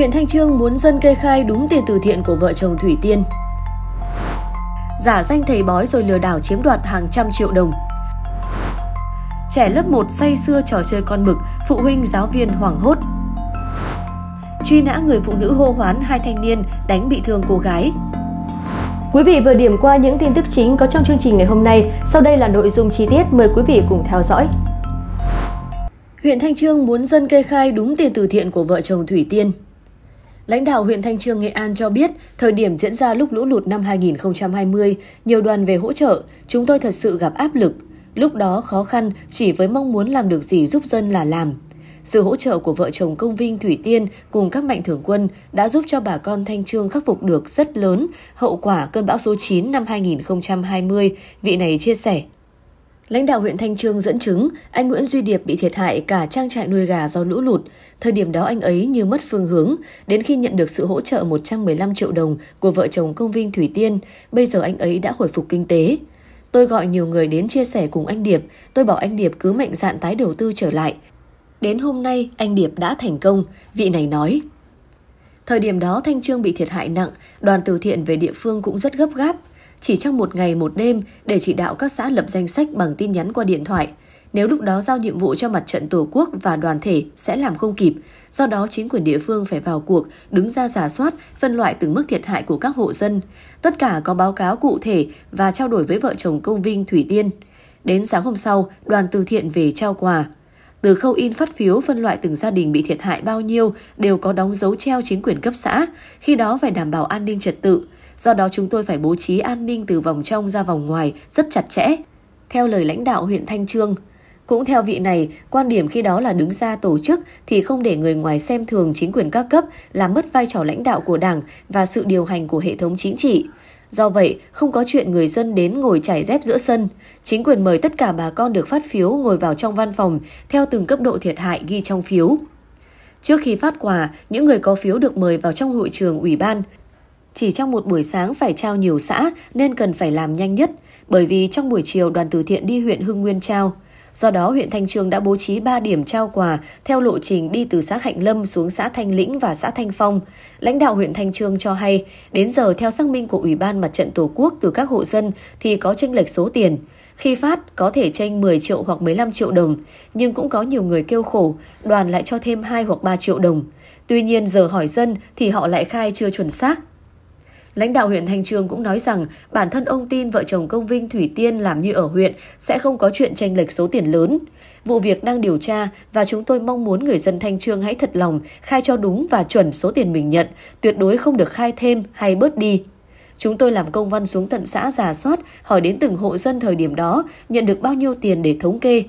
huyện Thanh Trương muốn dân kê khai đúng tiền từ thiện của vợ chồng Thủy Tiên. Giả danh thầy bói rồi lừa đảo chiếm đoạt hàng trăm triệu đồng. Trẻ lớp 1 say xưa trò chơi con mực, phụ huynh giáo viên hoảng hốt. Truy nã người phụ nữ hô hoán hai thanh niên đánh bị thương cô gái. Quý vị vừa điểm qua những tin tức chính có trong chương trình ngày hôm nay. Sau đây là nội dung chi tiết, mời quý vị cùng theo dõi. Huyện Thanh Trương muốn dân kê khai đúng tiền từ thiện của vợ chồng Thủy Tiên. Lãnh đạo huyện Thanh Trương, Nghệ An cho biết, thời điểm diễn ra lúc lũ lụt năm 2020, nhiều đoàn về hỗ trợ, chúng tôi thật sự gặp áp lực. Lúc đó khó khăn chỉ với mong muốn làm được gì giúp dân là làm. Sự hỗ trợ của vợ chồng công vinh Thủy Tiên cùng các mạnh thường quân đã giúp cho bà con Thanh Trương khắc phục được rất lớn hậu quả cơn bão số 9 năm 2020, vị này chia sẻ. Lãnh đạo huyện Thanh Trương dẫn chứng, anh Nguyễn Duy Điệp bị thiệt hại cả trang trại nuôi gà do lũ lụt. Thời điểm đó anh ấy như mất phương hướng, đến khi nhận được sự hỗ trợ 115 triệu đồng của vợ chồng công viên Thủy Tiên, bây giờ anh ấy đã hồi phục kinh tế. Tôi gọi nhiều người đến chia sẻ cùng anh Điệp, tôi bảo anh Điệp cứ mạnh dạn tái đầu tư trở lại. Đến hôm nay, anh Điệp đã thành công, vị này nói. Thời điểm đó Thanh Trương bị thiệt hại nặng, đoàn từ thiện về địa phương cũng rất gấp gáp, chỉ trong một ngày một đêm để chỉ đạo các xã lập danh sách bằng tin nhắn qua điện thoại. Nếu lúc đó giao nhiệm vụ cho mặt trận Tổ quốc và đoàn thể sẽ làm không kịp, do đó chính quyền địa phương phải vào cuộc, đứng ra giả soát, phân loại từng mức thiệt hại của các hộ dân. Tất cả có báo cáo cụ thể và trao đổi với vợ chồng công vinh Thủy Tiên. Đến sáng hôm sau, đoàn từ thiện về trao quà. Từ khâu in phát phiếu phân loại từng gia đình bị thiệt hại bao nhiêu đều có đóng dấu treo chính quyền cấp xã, khi đó phải đảm bảo an ninh trật tự. Do đó chúng tôi phải bố trí an ninh từ vòng trong ra vòng ngoài rất chặt chẽ. Theo lời lãnh đạo huyện Thanh Trương, cũng theo vị này, quan điểm khi đó là đứng ra tổ chức thì không để người ngoài xem thường chính quyền các cấp, làm mất vai trò lãnh đạo của Đảng và sự điều hành của hệ thống chính trị. Do vậy, không có chuyện người dân đến ngồi chảy dép giữa sân. Chính quyền mời tất cả bà con được phát phiếu ngồi vào trong văn phòng theo từng cấp độ thiệt hại ghi trong phiếu. Trước khi phát quà, những người có phiếu được mời vào trong hội trường ủy ban, chỉ trong một buổi sáng phải trao nhiều xã nên cần phải làm nhanh nhất, bởi vì trong buổi chiều đoàn từ thiện đi huyện Hưng Nguyên trao. Do đó, huyện Thanh Trương đã bố trí 3 điểm trao quà theo lộ trình đi từ xã Hạnh Lâm xuống xã Thanh Lĩnh và xã Thanh Phong. Lãnh đạo huyện Thanh Trương cho hay, đến giờ theo xác minh của Ủy ban Mặt trận Tổ quốc từ các hộ dân thì có chênh lệch số tiền. Khi phát có thể tranh 10 triệu hoặc 15 triệu đồng, nhưng cũng có nhiều người kêu khổ, đoàn lại cho thêm 2 hoặc 3 triệu đồng. Tuy nhiên giờ hỏi dân thì họ lại khai chưa chuẩn xác. Lãnh đạo huyện Thanh Trương cũng nói rằng bản thân ông tin vợ chồng công Vinh Thủy Tiên làm như ở huyện sẽ không có chuyện tranh lệch số tiền lớn. Vụ việc đang điều tra và chúng tôi mong muốn người dân Thanh Trương hãy thật lòng khai cho đúng và chuẩn số tiền mình nhận, tuyệt đối không được khai thêm hay bớt đi. Chúng tôi làm công văn xuống tận xã giả soát, hỏi đến từng hộ dân thời điểm đó nhận được bao nhiêu tiền để thống kê.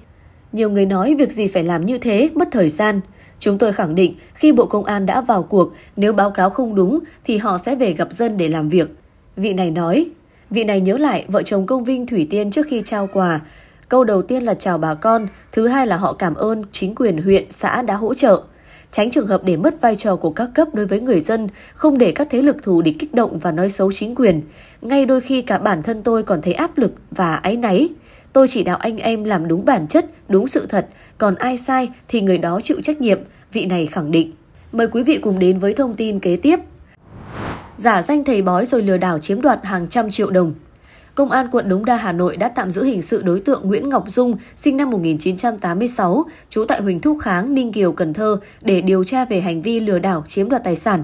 Nhiều người nói việc gì phải làm như thế, mất thời gian. Chúng tôi khẳng định khi Bộ Công an đã vào cuộc, nếu báo cáo không đúng thì họ sẽ về gặp dân để làm việc. Vị này nói, vị này nhớ lại vợ chồng công vinh Thủy Tiên trước khi trao quà. Câu đầu tiên là chào bà con, thứ hai là họ cảm ơn chính quyền huyện, xã đã hỗ trợ. Tránh trường hợp để mất vai trò của các cấp đối với người dân, không để các thế lực thù địch kích động và nói xấu chính quyền. Ngay đôi khi cả bản thân tôi còn thấy áp lực và áy náy. Tôi chỉ đạo anh em làm đúng bản chất, đúng sự thật, còn ai sai thì người đó chịu trách nhiệm, vị này khẳng định. Mời quý vị cùng đến với thông tin kế tiếp. Giả danh thầy bói rồi lừa đảo chiếm đoạt hàng trăm triệu đồng. Công an quận Đống Đa Hà Nội đã tạm giữ hình sự đối tượng Nguyễn Ngọc Dung, sinh năm 1986, trú tại Huỳnh Thúc Kháng, Ninh Kiều, Cần Thơ để điều tra về hành vi lừa đảo chiếm đoạt tài sản.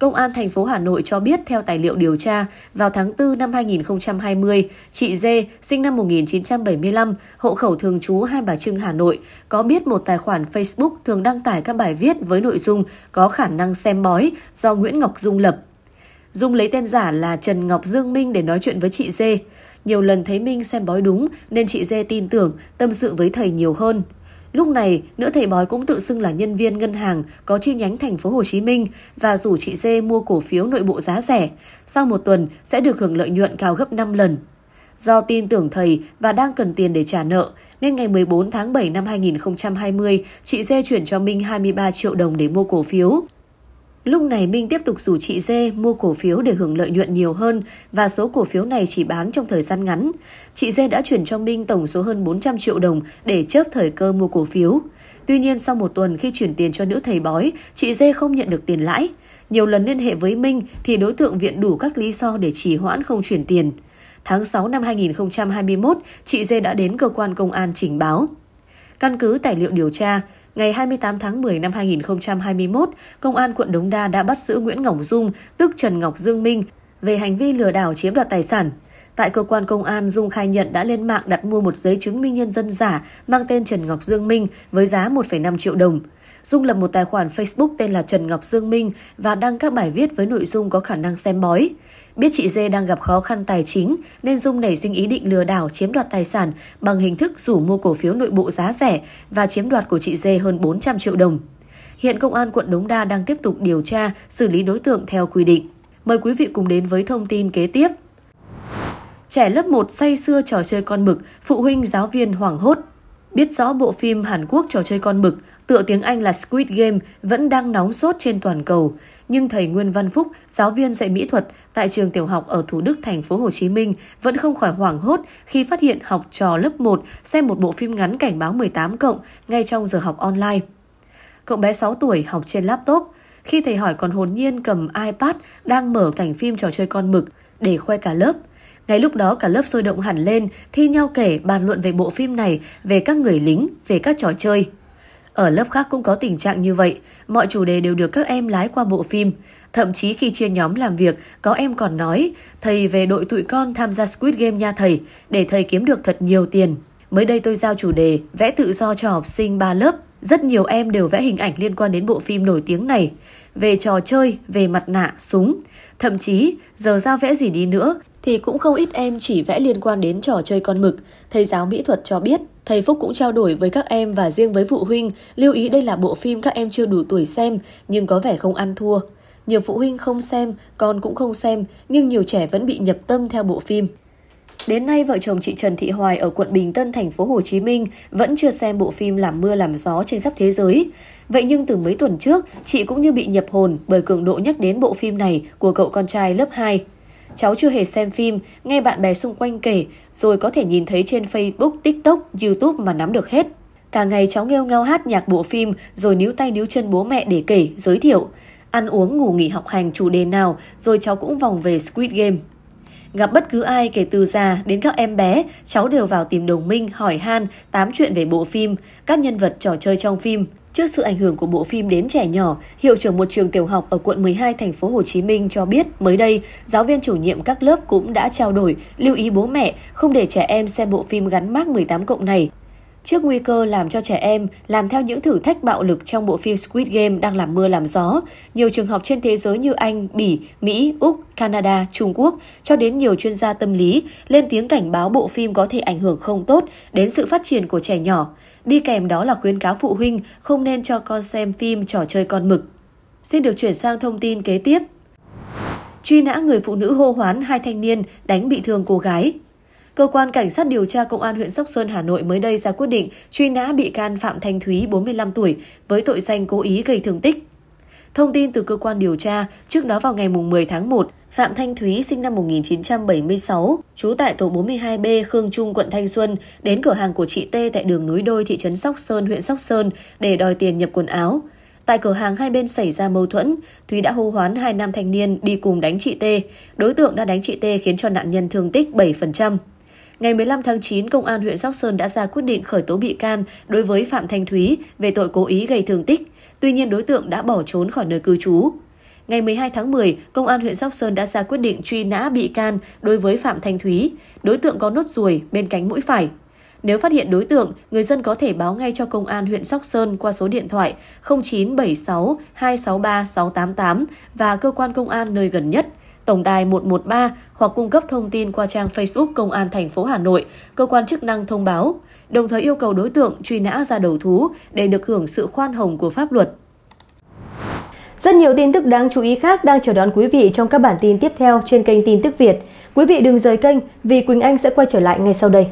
Công an thành phố Hà Nội cho biết theo tài liệu điều tra, vào tháng 4 năm 2020, chị Dê, sinh năm 1975, hộ khẩu thường trú Hai Bà Trưng, Hà Nội, có biết một tài khoản Facebook thường đăng tải các bài viết với nội dung có khả năng xem bói do Nguyễn Ngọc Dung lập. Dung lấy tên giả là Trần Ngọc Dương Minh để nói chuyện với chị Dê. Nhiều lần thấy Minh xem bói đúng nên chị Dê tin tưởng, tâm sự với thầy nhiều hơn. Lúc này, nữ thầy bói cũng tự xưng là nhân viên ngân hàng có chi nhánh thành phố Hồ Chí Minh và rủ chị Dê mua cổ phiếu nội bộ giá rẻ, sau một tuần sẽ được hưởng lợi nhuận cao gấp 5 lần. Do tin tưởng thầy và đang cần tiền để trả nợ, nên ngày 14 tháng 7 năm 2020, chị Dê chuyển cho Minh 23 triệu đồng để mua cổ phiếu. Lúc này Minh tiếp tục rủ chị Dê mua cổ phiếu để hưởng lợi nhuận nhiều hơn và số cổ phiếu này chỉ bán trong thời gian ngắn. Chị Dê đã chuyển cho Minh tổng số hơn 400 triệu đồng để chớp thời cơ mua cổ phiếu. Tuy nhiên sau một tuần khi chuyển tiền cho nữ thầy bói, chị Dê không nhận được tiền lãi. Nhiều lần liên hệ với Minh thì đối tượng viện đủ các lý do để trì hoãn không chuyển tiền. Tháng 6 năm 2021, chị Dê đã đến cơ quan công an trình báo. Căn cứ tài liệu điều tra, ngày 28 tháng 10 năm 2021, Công an quận Đống Đa đã bắt giữ Nguyễn Ngọc Dung, tức Trần Ngọc Dương Minh, về hành vi lừa đảo chiếm đoạt tài sản. Tại cơ quan công an, Dung khai nhận đã lên mạng đặt mua một giấy chứng minh nhân dân giả mang tên Trần Ngọc Dương Minh với giá 1,5 triệu đồng. Dung lập một tài khoản Facebook tên là Trần Ngọc Dương Minh và đăng các bài viết với nội dung có khả năng xem bói. Biết chị Dê đang gặp khó khăn tài chính nên Dung nảy sinh ý định lừa đảo chiếm đoạt tài sản bằng hình thức rủ mua cổ phiếu nội bộ giá rẻ và chiếm đoạt của chị Dê hơn 400 triệu đồng. Hiện Công an quận Đống Đa đang tiếp tục điều tra, xử lý đối tượng theo quy định. Mời quý vị cùng đến với thông tin kế tiếp. Trẻ lớp 1 say xưa trò chơi con mực, phụ huynh giáo viên hoảng hốt. Biết rõ bộ phim Hàn Quốc trò chơi con mực, Tựa tiếng Anh là Squid Game vẫn đang nóng sốt trên toàn cầu, nhưng thầy Nguyên Văn Phúc, giáo viên dạy mỹ thuật tại trường tiểu học ở Thủ Đức, thành phố Hồ Chí Minh vẫn không khỏi hoảng hốt khi phát hiện học trò lớp 1 xem một bộ phim ngắn cảnh báo 18 cộng ngay trong giờ học online. Cậu bé 6 tuổi học trên laptop, khi thầy hỏi còn hồn nhiên cầm iPad đang mở cảnh phim trò chơi con mực để khoe cả lớp. Ngay lúc đó cả lớp sôi động hẳn lên, thi nhau kể bàn luận về bộ phim này, về các người lính, về các trò chơi. Ở lớp khác cũng có tình trạng như vậy, mọi chủ đề đều được các em lái qua bộ phim. Thậm chí khi chia nhóm làm việc, có em còn nói, thầy về đội tụi con tham gia Squid Game nha thầy, để thầy kiếm được thật nhiều tiền. Mới đây tôi giao chủ đề vẽ tự do cho học sinh 3 lớp. Rất nhiều em đều vẽ hình ảnh liên quan đến bộ phim nổi tiếng này. Về trò chơi, về mặt nạ, súng. Thậm chí, giờ giao vẽ gì đi nữa thì cũng không ít em chỉ vẽ liên quan đến trò chơi con mực. Thầy giáo mỹ thuật cho biết, thầy Phúc cũng trao đổi với các em và riêng với phụ huynh, lưu ý đây là bộ phim các em chưa đủ tuổi xem nhưng có vẻ không ăn thua. Nhiều phụ huynh không xem, con cũng không xem, nhưng nhiều trẻ vẫn bị nhập tâm theo bộ phim. Đến nay vợ chồng chị Trần Thị Hoài ở quận Bình Tân thành phố Hồ Chí Minh vẫn chưa xem bộ phim làm mưa làm gió trên khắp thế giới. Vậy nhưng từ mấy tuần trước, chị cũng như bị nhập hồn bởi cường độ nhắc đến bộ phim này của cậu con trai lớp 2. Cháu chưa hề xem phim, nghe bạn bè xung quanh kể, rồi có thể nhìn thấy trên Facebook, TikTok, YouTube mà nắm được hết. Cả ngày cháu nghêu ngao hát nhạc bộ phim rồi níu tay níu chân bố mẹ để kể, giới thiệu. Ăn uống ngủ nghỉ học hành chủ đề nào rồi cháu cũng vòng về Squid Game. Gặp bất cứ ai kể từ già đến các em bé, cháu đều vào tìm đồng minh, hỏi han, tám chuyện về bộ phim, các nhân vật trò chơi trong phim. Trước sự ảnh hưởng của bộ phim đến trẻ nhỏ, hiệu trưởng một trường tiểu học ở quận 12 thành phố Hồ Chí Minh cho biết mới đây, giáo viên chủ nhiệm các lớp cũng đã trao đổi, lưu ý bố mẹ không để trẻ em xem bộ phim gắn mác 18 cộng này Trước nguy cơ làm cho trẻ em làm theo những thử thách bạo lực trong bộ phim Squid Game đang làm mưa làm gió, nhiều trường học trên thế giới như Anh, Bỉ, Mỹ, Úc, Canada, Trung Quốc cho đến nhiều chuyên gia tâm lý lên tiếng cảnh báo bộ phim có thể ảnh hưởng không tốt đến sự phát triển của trẻ nhỏ. Đi kèm đó là khuyến cáo phụ huynh không nên cho con xem phim trò chơi con mực. Xin được chuyển sang thông tin kế tiếp. Truy nã người phụ nữ hô hoán hai thanh niên đánh bị thương cô gái. Cơ quan Cảnh sát điều tra Công an huyện Sóc Sơn, Hà Nội mới đây ra quyết định truy nã bị can Phạm Thanh Thúy, 45 tuổi, với tội danh cố ý gây thương tích. Thông tin từ cơ quan điều tra, trước đó vào ngày 10 tháng 1, Phạm Thanh Thúy sinh năm 1976, trú tại tổ 42B Khương Trung, quận Thanh Xuân, đến cửa hàng của chị T tại đường Núi Đôi, thị trấn Sóc Sơn, huyện Sóc Sơn để đòi tiền nhập quần áo. Tại cửa hàng hai bên xảy ra mâu thuẫn, Thúy đã hô hoán hai nam thanh niên đi cùng đánh chị T. Đối tượng đã đánh chị T khiến cho nạn nhân thương tích 7%. Ngày 15 tháng 9, Công an huyện Sóc Sơn đã ra quyết định khởi tố bị can đối với Phạm Thanh Thúy về tội cố ý gây thương tích. Tuy nhiên, đối tượng đã bỏ trốn khỏi nơi cư trú. Ngày 12 tháng 10, Công an huyện Sóc Sơn đã ra quyết định truy nã bị can đối với Phạm Thanh Thúy, đối tượng có nốt ruồi bên cánh mũi phải. Nếu phát hiện đối tượng, người dân có thể báo ngay cho Công an huyện Sóc Sơn qua số điện thoại 0976 263 688 và cơ quan công an nơi gần nhất – tổng đài 113 hoặc cung cấp thông tin qua trang Facebook Công an thành phố Hà Nội, cơ quan chức năng thông báo, đồng thời yêu cầu đối tượng truy nã ra đầu thú để được hưởng sự khoan hồng của pháp luật. Rất nhiều tin tức đáng chú ý khác đang chờ đón quý vị trong các bản tin tiếp theo trên kênh Tin tức Việt. Quý vị đừng rời kênh vì Quỳnh Anh sẽ quay trở lại ngay sau đây.